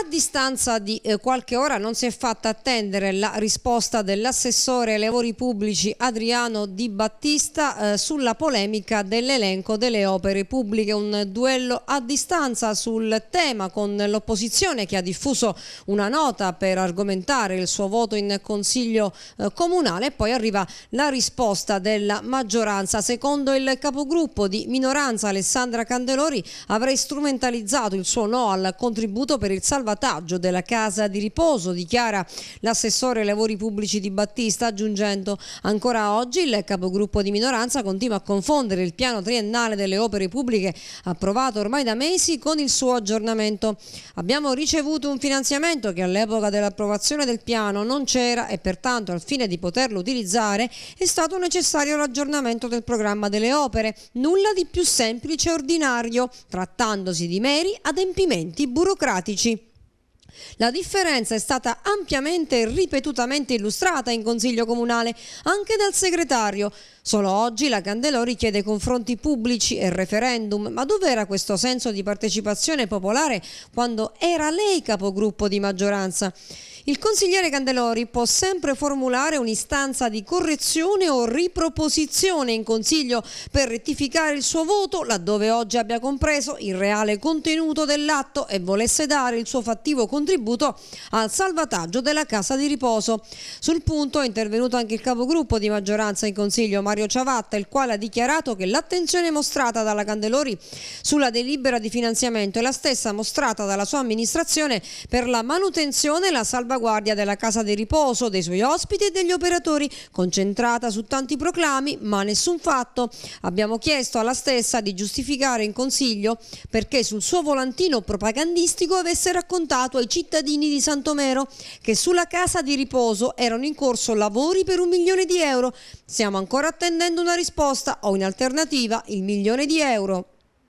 A distanza di eh, qualche ora non si è fatta attendere la risposta dell'assessore ai lavori pubblici Adriano Di Battista eh, sulla polemica dell'elenco delle opere pubbliche, un duello a distanza sul tema con l'opposizione che ha diffuso una nota per argomentare il suo voto in Consiglio eh, Comunale e poi arriva la risposta della maggioranza. Secondo il capogruppo di minoranza Alessandra Candelori avrei strumentalizzato il suo no al contributo per il salvataggio salvataggio della casa di riposo, dichiara l'assessore ai lavori pubblici di Battista, aggiungendo ancora oggi il capogruppo di minoranza continua a confondere il piano triennale delle opere pubbliche approvato ormai da mesi con il suo aggiornamento. Abbiamo ricevuto un finanziamento che all'epoca dell'approvazione del piano non c'era e pertanto al fine di poterlo utilizzare è stato necessario l'aggiornamento del programma delle opere. Nulla di più semplice e ordinario, trattandosi di meri adempimenti burocratici. La differenza è stata ampiamente e ripetutamente illustrata in Consiglio Comunale anche dal segretario. Solo oggi la Candelori chiede confronti pubblici e referendum, ma dov'era questo senso di partecipazione popolare quando era lei capogruppo di maggioranza? Il consigliere Candelori può sempre formulare un'istanza di correzione o riproposizione in Consiglio per rettificare il suo voto laddove oggi abbia compreso il reale contenuto dell'atto e volesse dare il suo fattivo contributo contributo al salvataggio della casa di riposo. Sul punto è intervenuto anche il capogruppo di maggioranza in Consiglio Mario Ciavatta, il quale ha dichiarato che l'attenzione mostrata dalla Candelori sulla delibera di finanziamento è la stessa mostrata dalla sua amministrazione per la manutenzione e la salvaguardia della casa di riposo, dei suoi ospiti e degli operatori, concentrata su tanti proclami ma nessun fatto. Abbiamo chiesto alla stessa di giustificare in Consiglio perché sul suo volantino propagandistico avesse raccontato ai cittadini di Santomero che sulla casa di riposo erano in corso lavori per un milione di euro. Stiamo ancora attendendo una risposta o in alternativa il milione di euro.